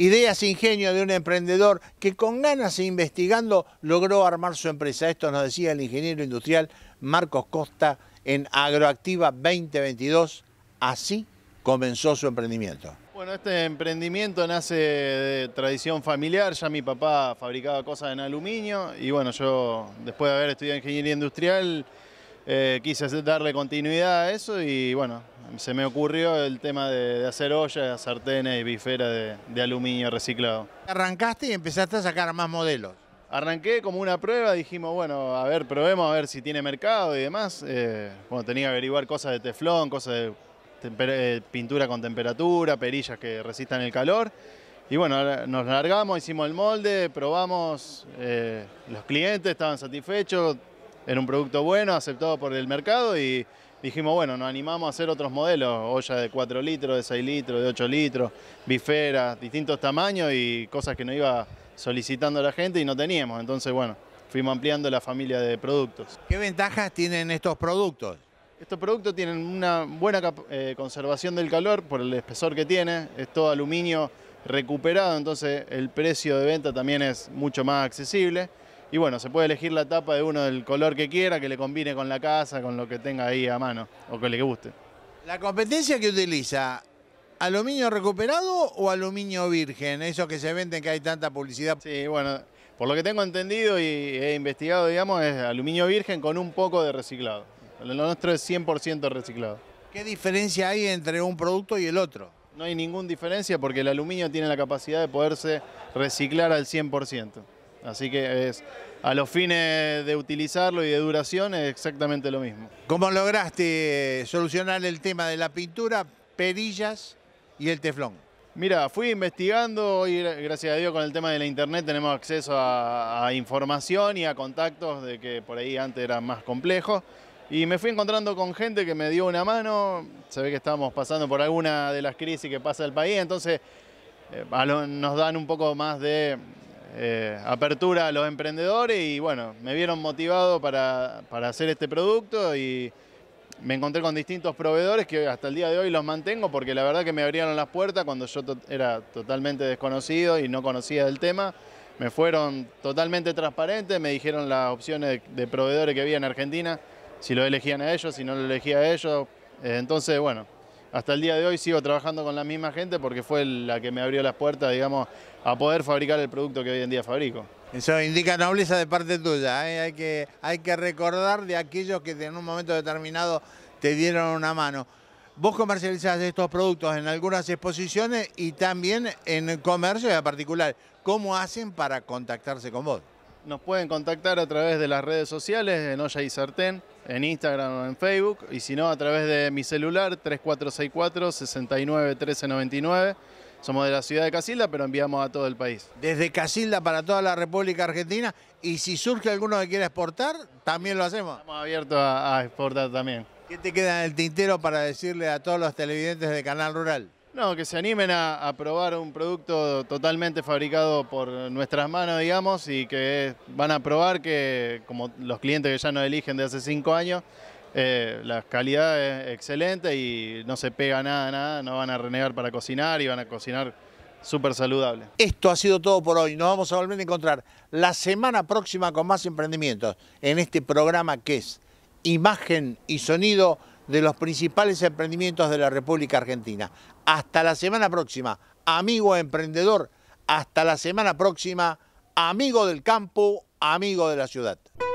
ideas ingenio de un emprendedor que con ganas e investigando logró armar su empresa. Esto nos decía el ingeniero industrial Marcos Costa en Agroactiva 2022. Así comenzó su emprendimiento. Bueno, este emprendimiento nace de tradición familiar, ya mi papá fabricaba cosas en aluminio y bueno, yo después de haber estudiado ingeniería industrial eh, quise darle continuidad a eso y bueno, se me ocurrió el tema de, hacer ollas, sartenes y biferas de, aluminio reciclado. Arrancaste y empezaste a sacar más modelos. Arranqué como una prueba, dijimos, bueno, a ver, probemos a ver si tiene mercado y demás. Eh, bueno, tenía que averiguar cosas de teflón, cosas de eh, pintura con temperatura, perillas que resistan el calor. Y bueno, nos largamos, hicimos el molde, probamos, eh, los clientes estaban satisfechos, era un producto bueno, aceptado por el mercado y dijimos, bueno, nos animamos a hacer otros modelos, ollas de 4 litros, de 6 litros, de 8 litros, biferas, distintos tamaños y cosas que nos iba solicitando la gente y no teníamos. Entonces, bueno, fuimos ampliando la familia de productos. ¿Qué ventajas tienen estos productos? Estos productos tienen una buena eh, conservación del calor por el espesor que tiene, es todo aluminio recuperado, entonces el precio de venta también es mucho más accesible. Y bueno, se puede elegir la tapa de uno del color que quiera, que le combine con la casa, con lo que tenga ahí a mano o que le guste. La competencia que utiliza, ¿aluminio recuperado o aluminio virgen? Esos que se venden que hay tanta publicidad. Sí, bueno, por lo que tengo entendido y he investigado, digamos, es aluminio virgen con un poco de reciclado. Lo nuestro es 100% reciclado. ¿Qué diferencia hay entre un producto y el otro? No hay ninguna diferencia porque el aluminio tiene la capacidad de poderse reciclar al 100%. Así que es a los fines de utilizarlo y de duración es exactamente lo mismo. ¿Cómo lograste eh, solucionar el tema de la pintura, perillas y el teflón? Mira, fui investigando, y gracias a Dios con el tema de la internet tenemos acceso a, información y a contactos de que por ahí antes era más complejo. Y me fui encontrando con gente que me dio una mano, se ve que estábamos pasando por alguna de las crisis que pasa el país, entonces eh, nos dan un poco más de, eh, apertura a los emprendedores y bueno, me vieron motivado para, hacer este producto y me encontré con distintos proveedores que hasta el día de hoy los mantengo porque la verdad que me abrieron las puertas cuando yo era totalmente desconocido y no conocía del tema. Me fueron totalmente transparentes, me dijeron las opciones de, proveedores que había en Argentina, si lo elegían a ellos, si no lo elegía a ellos. entonces, bueno, hasta el día de hoy sigo trabajando con la misma gente porque fue la que me abrió las puertas, digamos, a poder fabricar el producto que hoy en día fabrico. Eso indica nobleza de parte tuya, ¿eh? hay, que, hay que recordar de aquellos que en un momento determinado te dieron una mano. Vos comercializas estos productos en algunas exposiciones y también en comercio en particular. ¿Cómo hacen para contactarse con vos? Nos pueden contactar a través de las redes sociales, en Olla y Sartén, en Instagram o en Facebook, y si no, a través de mi celular 3464-691399. Somos de la ciudad de Casilda, pero enviamos a todo el país. Desde Casilda para toda la República Argentina, y si surge alguno que quiera exportar, también lo hacemos. Estamos abiertos a, exportar también. ¿Qué te queda en el tintero para decirle a todos los televidentes de Canal Rural? No, que se animen a, probar un producto totalmente fabricado por nuestras manos, digamos, y que van a probar que, como los clientes que ya nos eligen de hace cinco años, eh, la calidad es excelente y no se pega nada, nada, no van a renegar para cocinar y van a cocinar súper saludable. Esto ha sido todo por hoy, nos vamos a volver a encontrar la semana próxima con más emprendimientos en este programa que es Imagen y Sonido de los principales emprendimientos de la República Argentina. Hasta la semana próxima, amigo emprendedor. Hasta la semana próxima, amigo del campo, amigo de la ciudad.